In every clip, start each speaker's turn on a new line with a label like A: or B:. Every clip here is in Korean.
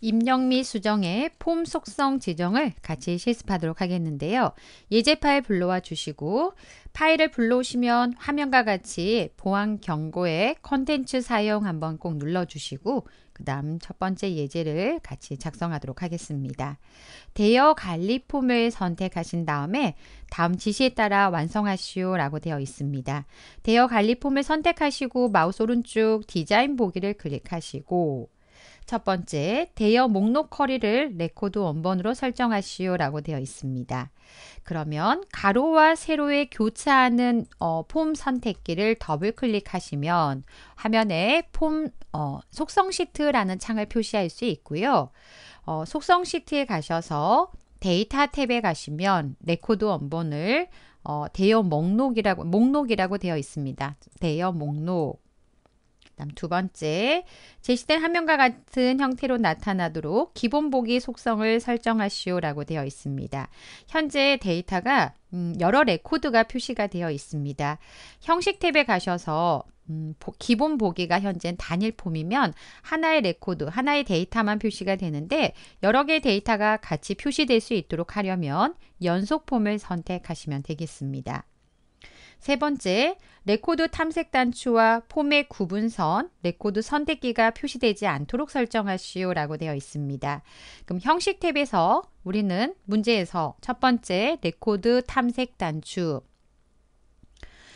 A: 입력미 수정의 폼 속성 지정을 같이 실습하도록 하겠는데요. 예제 파일 불러와 주시고 파일을 불러오시면 화면과 같이 보안 경고의 컨텐츠 사용 한번 꼭 눌러주시고 그 다음 첫 번째 예제를 같이 작성하도록 하겠습니다. 대여 관리 폼을 선택하신 다음에 다음 지시에 따라 완성하시오 라고 되어 있습니다. 대여 관리 폼을 선택하시고 마우스 오른쪽 디자인 보기를 클릭하시고 첫 번째, 대여 목록 커리를 레코드 원본으로 설정하시오 라고 되어 있습니다. 그러면 가로와 세로의 교차하는 어, 폼 선택기를 더블 클릭하시면 화면에 폼 어, 속성 시트라는 창을 표시할 수 있고요. 어, 속성 시트에 가셔서 데이터 탭에 가시면 레코드 원본을 어, 대여 목록이라고 목록이라고 되어 있습니다. 대여 목록 그 다음 두 번째, 제시된 화면과 같은 형태로 나타나도록 기본 보기 속성을 설정하시오라고 되어 있습니다. 현재 데이터가 음, 여러 레코드가 표시가 되어 있습니다. 형식 탭에 가셔서 음, 보, 기본 보기가 현재 단일 폼이면 하나의 레코드, 하나의 데이터만 표시가 되는데 여러 개의 데이터가 같이 표시될 수 있도록 하려면 연속 폼을 선택하시면 되겠습니다. 세 번째, 레코드 탐색 단추와 폼의 구분선, 레코드 선택기가 표시되지 않도록 설정하시오 라고 되어 있습니다. 그럼 형식 탭에서 우리는 문제에서 첫 번째 레코드 탐색 단추,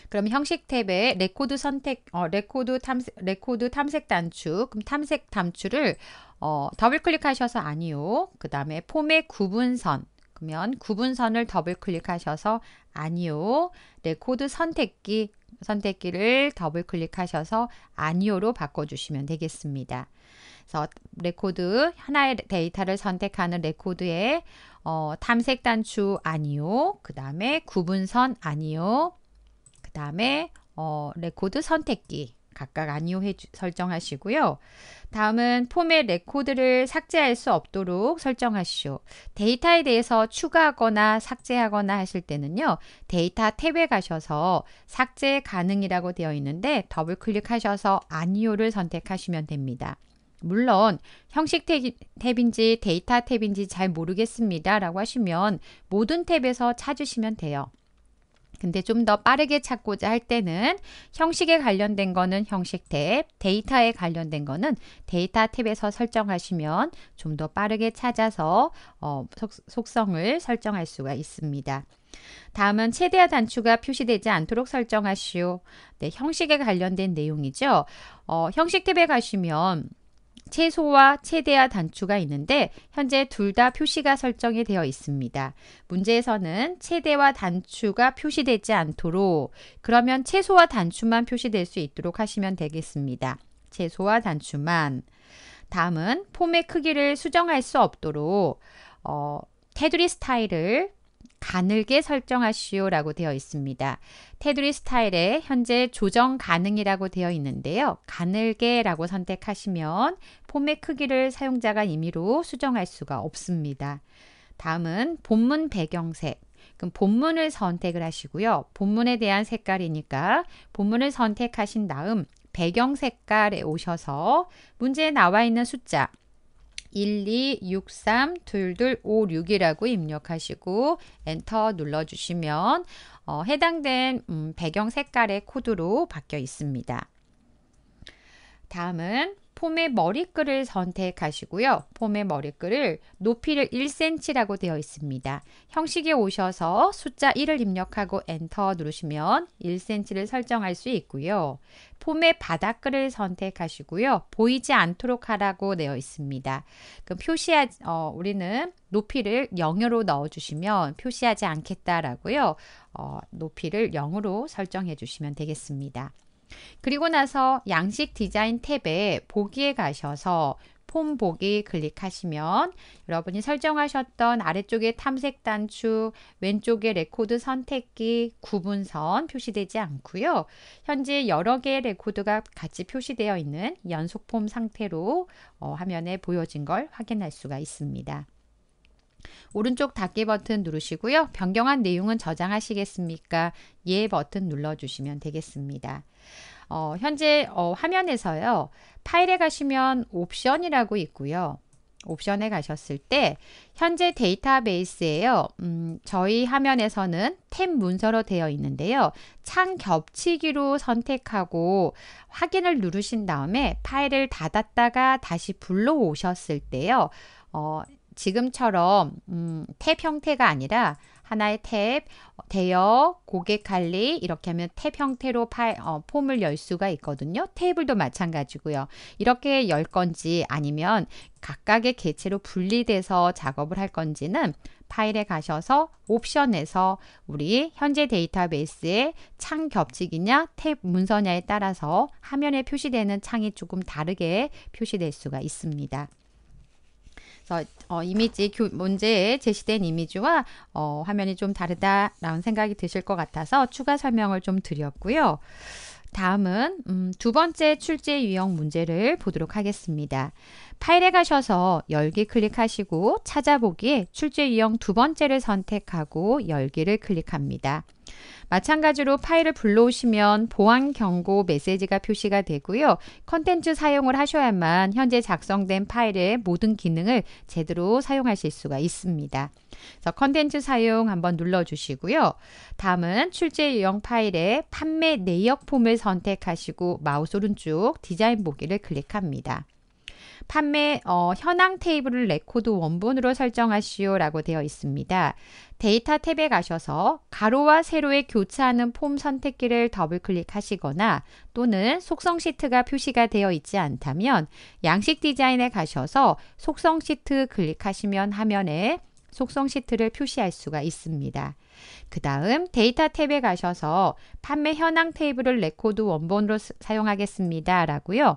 A: 그럼 형식 탭에 레코드 선택, 어, 레코드 탐색, 레코드 탐색 단추, 그럼 탐색 단추를 어, 더블 클릭하셔서 아니요. 그 다음에 폼의 구분선, 그러면 구분선을 더블 클릭하셔서 아니요. 레코드 네, 선택기 선택기를 더블 클릭하셔서 아니요로 바꿔주시면 되겠습니다. 그래서 레코드 하나의 데이터를 선택하는 레코드에 어, 탐색 단추 아니요, 그 다음에 구분선 아니요, 그 다음에 어, 레코드 선택기 각각 아니오해 설정하시고요. 다음은 폼의 레코드를 삭제할 수 없도록 설정하시오. 데이터에 대해서 추가하거나 삭제하거나 하실 때는요. 데이터 탭에 가셔서 삭제 가능이라고 되어 있는데 더블 클릭하셔서 아니오를 선택하시면 됩니다. 물론 형식 탭인지 데이터 탭인지 잘 모르겠습니다 라고 하시면 모든 탭에서 찾으시면 돼요. 근데 좀 더 빠르게 찾고자 할 때는 형식에 관련된 거는 형식 탭, 데이터에 관련된 거는 데이터 탭에서 설정하시면 좀 더 빠르게 찾아서 어, 속성을 설정할 수가 있습니다. 다음은 최대화 단추가 표시되지 않도록 설정하시오. 네, 형식에 관련된 내용이죠. 어, 형식 탭에 가시면 최소와 최대화 단추가 있는데 현재 둘 다 표시가 설정이 되어 있습니다. 문제에서는 최대화 단추가 표시되지 않도록 그러면 최소와 단추만 표시될 수 있도록 하시면 되겠습니다. 최소와 단추만 다음은 폼의 크기를 수정할 수 없도록 어, 테두리 스타일을 가늘게 설정하시오라고 되어 있습니다. 테두리 스타일에 현재 조정 가능이라고 되어 있는데요. 가늘게라고 선택하시면 폼의 크기를 사용자가 임의로 수정할 수가 없습니다. 다음은 본문 배경색. 그럼 본문을 선택을 하시고요. 본문에 대한 색깔이니까 본문을 선택하신 다음 배경 색깔에 오셔서 문제에 나와 있는 숫자 12632256이라고 입력하시고 엔터 눌러주시면 어, 해당된 음, 배경 색깔의 코드로 바뀌어 있습니다. 다음은 폼의 머리끈을 선택하시고요. 폼의 머리끈을 높이를 1cm라고 되어 있습니다. 형식에 오셔서 숫자 1을 입력하고 엔터 누르시면 1cm를 설정할 수 있고요. 폼의 바닥글을 선택하시고요. 보이지 않도록 하라고 되어 있습니다. 그럼 표시하, 어, 우리는 높이를 0으로 넣어주시면 표시하지 않겠다라고요. 어, 높이를 0으로 설정해 주시면 되겠습니다. 그리고 나서 양식 디자인 탭에 보기에 가셔서 폼 보기 클릭하시면 여러분이 설정하셨던 아래쪽에 탐색 단추, 왼쪽에 레코드 선택기, 구분선 표시되지 않고요. 현재 여러 개의 레코드가 같이 표시되어 있는 연속 폼 상태로 어, 화면에 보여진 걸 확인할 수가 있습니다. 오른쪽 닫기 버튼 누르시고요. 변경한 내용은 저장하시겠습니까? 예 버튼 눌러주시면 되겠습니다. 어, 현재 어, 화면에서요. 파일에 가시면 옵션이라고 있고요. 옵션에 가셨을 때 현재 데이터베이스에요. 음, 저희 화면에서는 탭 문서로 되어 있는데요. 창 겹치기로 선택하고 확인을 누르신 다음에 파일을 닫았다가 다시 불러오셨을 때요. 어, 지금처럼 음, 탭 형태가 아니라 하나의 탭, 대여, 고객 관리 이렇게 하면 탭 형태로 파일, 어, 폼을 열 수가 있거든요. 테이블도 마찬가지고요. 이렇게 열 건지 아니면 각각의 개체로 분리돼서 작업을 할 건지는 파일에 가셔서 옵션에서 우리 현재 데이터베이스의 창 겹치기냐 탭 문서냐에 따라서 화면에 표시되는 창이 조금 다르게 표시될 수가 있습니다. 그래서 어, 이미지 교, 문제에 제시된 이미지와 어, 화면이 좀 다르다라는 생각이 드실 것 같아서 추가 설명을 좀 드렸고요. 다음은 음, 두 번째 출제 유형 문제를 보도록 하겠습니다. 파일에 가셔서 열기 클릭하시고 찾아보기에 출제 유형 두 번째를 선택하고 열기를 클릭합니다. 마찬가지로 파일을 불러오시면 보안 경고 메시지가 표시가 되고요. 컨텐츠 사용을 하셔야만 현재 작성된 파일의 모든 기능을 제대로 사용하실 수가 있습니다. 그래서 컨텐츠 사용 한번 눌러주시고요. 다음은 출제 유형 파일의 판매 내역 폼을 선택하시고 마우스 오른쪽 디자인 보기를 클릭합니다. 판매 어, 현황 테이블을 레코드 원본으로 설정하시오 라고 되어 있습니다. 데이터 탭에 가셔서 가로와 세로에 교차하는 폼 선택기를 더블 클릭하시거나 또는 속성 시트가 표시가 되어 있지 않다면 양식 디자인에 가셔서 속성 시트 클릭하시면 화면에 속성 시트를 표시할 수가 있습니다. 그 다음 데이터 탭에 가셔서 판매 현황 테이블을 레코드 원본으로 사용하겠습니다. 라고요.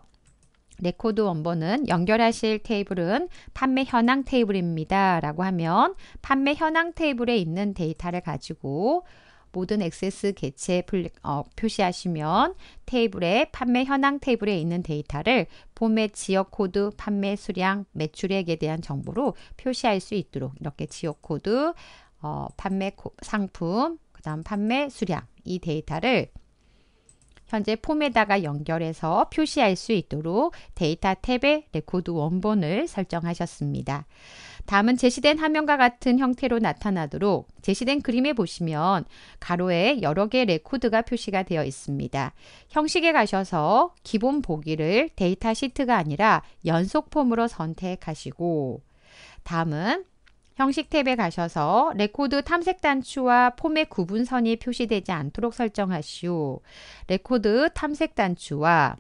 A: 레코드 네, 원본은 연결하실 테이블은 판매 현황 테이블입니다. 라고 하면 판매 현황 테이블에 있는 데이터를 가지고 모든 액세스 개체 어, 표시하시면 테이블에 판매 현황 테이블에 있는 데이터를 포맷 지역 코드, 판매 수량, 매출액에 대한 정보로 표시할 수 있도록 이렇게 지역 코드, 어, 판매 상품, 그 다음 판매 수량 이 데이터를 현재 폼에다가 연결해서 표시할 수 있도록 데이터 탭의 레코드 원본을 설정하셨습니다. 다음은 제시된 화면과 같은 형태로 나타나도록 제시된 그림에 보시면 가로에 여러 개의 레코드가 표시가 되어 있습니다. 형식에 가셔서 기본 보기를 데이터 시트가 아니라 연속 폼으로 선택하시고 다음은 형식 탭에 가셔서 레코드 탐색 단추와 폼의 구분선이 표시되지 않도록 설정하시오. 레코드 탐색 단추와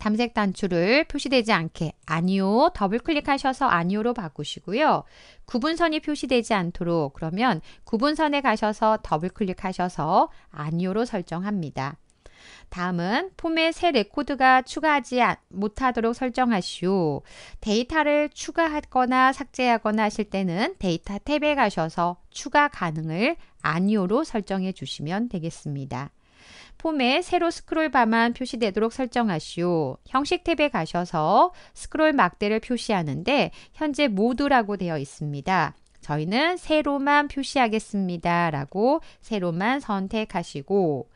A: 탐색 단추를 표시되지 않게 아니요 더블 클릭하셔서 아니요로 바꾸시고요. 구분선이 표시되지 않도록 그러면 구분선에 가셔서 더블 클릭하셔서 아니요로 설정합니다. 다음은 폼에 새 레코드가 추가하지 아, 못하도록 설정하시오. 데이터를 추가하거나 삭제하거나 하실 때는 데이터 탭에 가셔서 추가 가능을 아니오로 설정해 주시면 되겠습니다. 폼에 새로 스크롤 바만 표시되도록 설정하시오. 형식 탭에 가셔서 스크롤 막대를 표시하는데 현재 모두라고 되어 있습니다. 저희는 세로만 표시하겠습니다. 라고 세로만 선택하시고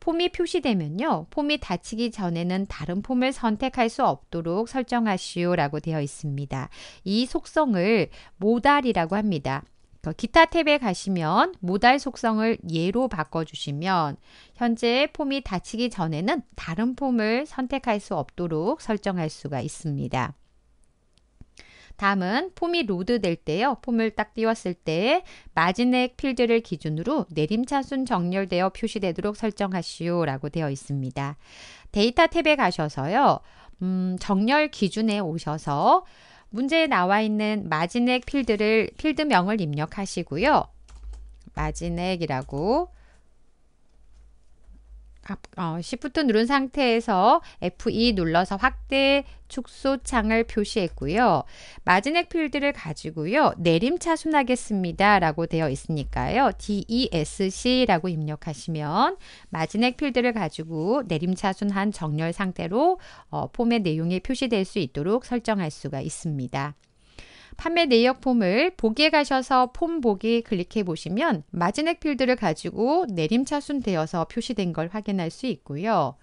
A: 폼이 표시되면요. 폼이 닫히기 전에는 다른 폼을 선택할 수 없도록 설정하시오 라고 되어 있습니다. 이 속성을 모달이라고 합니다. 그 기타 탭에 가시면 모달 속성을 예로 바꿔주시면 현재 폼이 닫히기 전에는 다른 폼을 선택할 수 없도록 설정할 수가 있습니다. 다음은 폼이 로드 될 때요. 폼을 딱 띄웠을 때 마지넥 필드를 기준으로 내림차순 정렬되어 표시되도록 설정하시오 라고 되어 있습니다. 데이터 탭에 가셔서요. 음, 정렬 기준에 오셔서 문제에 나와 있는 마지넥 필드를 필드명을 입력하시고요. 마지넥이라고 어, Shift 누른 상태에서 F2 e 눌러서 확대 축소 창을 표시했고요. 마지넥 필드를 가지고요. 내림차순 하겠습니다. 라고 되어 있으니까요. DESC라고 입력하시면 마지넥 필드를 가지고 내림차순 한 정렬 상태로 어, 폼의 내용이 표시될 수 있도록 설정할 수가 있습니다. 판매 내역 폼을 보기에 가셔서 폼 보기 클릭해 보시면 마지넥 필드를 가지고 내림차순되어서 표시된 걸 확인할 수 있고요.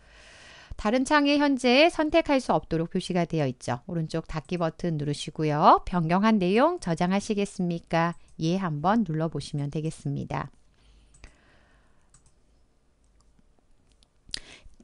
A: 다른 창에 현재 선택할 수 없도록 표시가 되어 있죠. 오른쪽 닫기 버튼 누르시고요. 변경한 내용 저장하시겠습니까? 예 한번 눌러보시면 되겠습니다.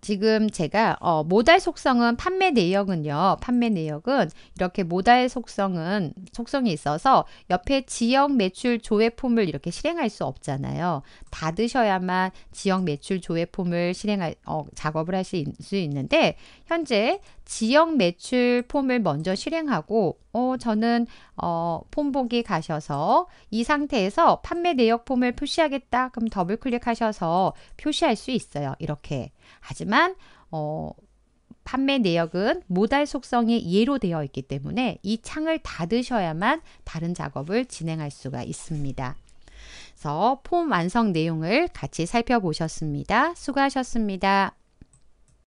A: 지금 제가 어, 모달 속성은 판매 내역은요. 판매 내역은 이렇게 모달 속성은 속성이 있어서 옆에 지역 매출 조회폼을 이렇게 실행할 수 없잖아요. 다으셔야만 지역 매출 조회폼을 실행할 어, 작업을 할수 수 있는데 현재 지역 매출 폼을 먼저 실행하고 어, 저는 어, 폼보기 가셔서 이 상태에서 판매 내역 폼을 표시하겠다. 그럼 더블 클릭하셔서 표시할 수 있어요. 이렇게. 하지만 어, 판매 내역은 모달 속성이 예로 되어 있기 때문에 이 창을 닫으셔야만 다른 작업을 진행할 수가 있습니다. 그래서 폼 완성 내용을 같이 살펴보셨습니다. 수고하셨습니다.